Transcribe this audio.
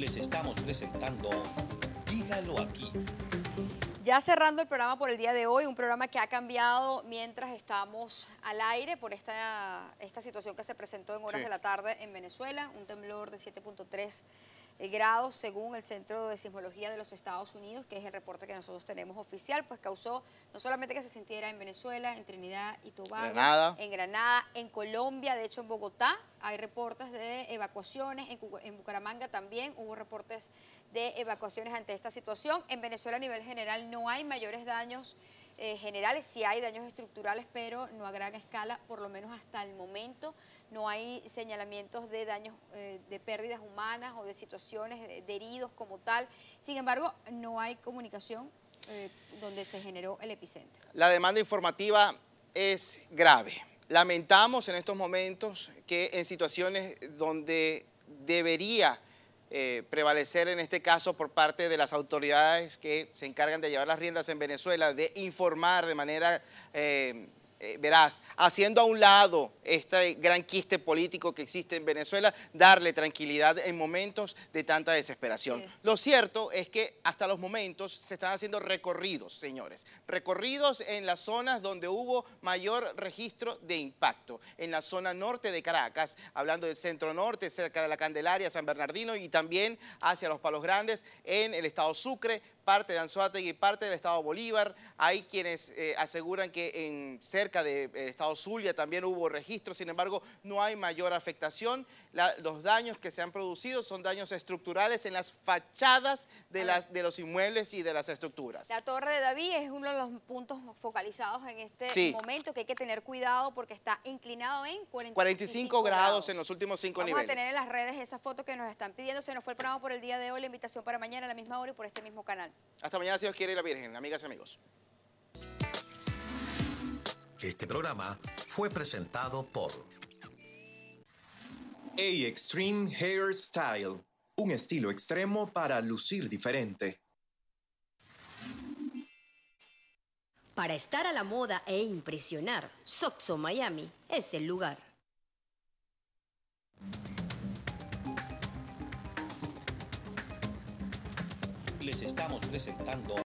les estamos presentando Dígalo aquí. Ya cerrando el programa por el día de hoy, un programa que ha cambiado mientras estamos al aire por esta, esta situación que se presentó en horas de la tarde en Venezuela, un temblor de 7.3 el eh, grado, según el Centro de Sismología de los Estados Unidos, que es el reporte que nosotros tenemos oficial, pues causó no solamente que se sintiera en Venezuela, en Trinidad y Tobago, en Granada, en Colombia, de hecho en Bogotá hay reportes de evacuaciones, en, en Bucaramanga también hubo reportes de evacuaciones ante esta situación. En Venezuela a nivel general no hay mayores daños eh, generales, sí hay daños estructurales, pero no a gran escala, por lo menos hasta el momento. No hay señalamientos de daños, eh, de pérdidas humanas o de situaciones de, heridos como tal. Sin embargo, no hay comunicación eh, donde se generó el epicentro. La demanda informativa es grave. Lamentamos en estos momentos que en situaciones donde debería eh, prevalecer en este caso por parte de las autoridades que se encargan de llevar las riendas en Venezuela, de informar de manera eh, eh, verás, haciendo a un lado este gran quiste político que existe en Venezuela, darle tranquilidad en momentos de tanta desesperación. Lo cierto es que hasta los momentos se están haciendo recorridos, señores, recorridos en las zonas donde hubo mayor registro de impacto, en la zona norte de Caracas, hablando del centro norte, cerca de la Candelaria, San Bernardino y también hacia los Palos Grandes, en el estado Sucre, parte de Anzuategui y parte del estado Bolívar. Hay quienes eh, aseguran que en cerca de eh, Estado Zulia también hubo registros, sin embargo, no hay mayor afectación. los daños que se han producido son daños estructurales en las fachadas de, las, de los inmuebles y de las estructuras. La Torre de David es uno de los puntos focalizados en este momento que hay que tener cuidado porque está inclinado en 45, grados, en los últimos cinco niveles. Vamos a tener en las redes esas fotos que nos están pidiendo. Se nos fue el programa por el día de hoy, la invitación para mañana a la misma hora y por este mismo canal. Hasta mañana, si Dios quiere y la Virgen. Amigas y amigos. Este programa fue presentado por A Extreme Hairstyle, un estilo extremo para lucir diferente. Para estar a la moda e impresionar, Soxo Miami es el lugar. Les estamos presentando